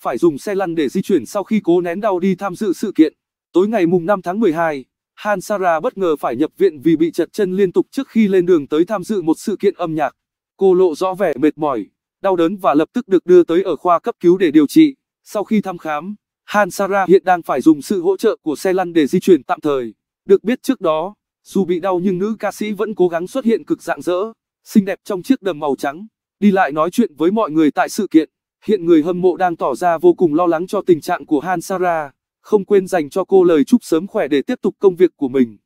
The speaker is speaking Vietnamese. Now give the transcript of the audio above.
phải dùng xe lăn để di chuyển sau khi cố nén đau đi tham dự sự kiện. Tối ngày mùng 5 tháng 12, Han Sara bất ngờ phải nhập viện vì bị chật chân liên tục trước khi lên đường tới tham dự một sự kiện âm nhạc. Cô lộ rõ vẻ mệt mỏi, đau đớn và lập tức được đưa tới ở khoa cấp cứu để điều trị. Sau khi thăm khám, Han Sara hiện đang phải dùng sự hỗ trợ của xe lăn để di chuyển tạm thời. Được biết trước đó, dù bị đau nhưng nữ ca sĩ vẫn cố gắng xuất hiện cực dạng dỡ, xinh đẹp trong chiếc đầm màu trắng, đi lại nói chuyện với mọi người tại sự kiện. Hiện người hâm mộ đang tỏ ra vô cùng lo lắng cho tình trạng của Hansara, không quên dành cho cô lời chúc sớm khỏe để tiếp tục công việc của mình.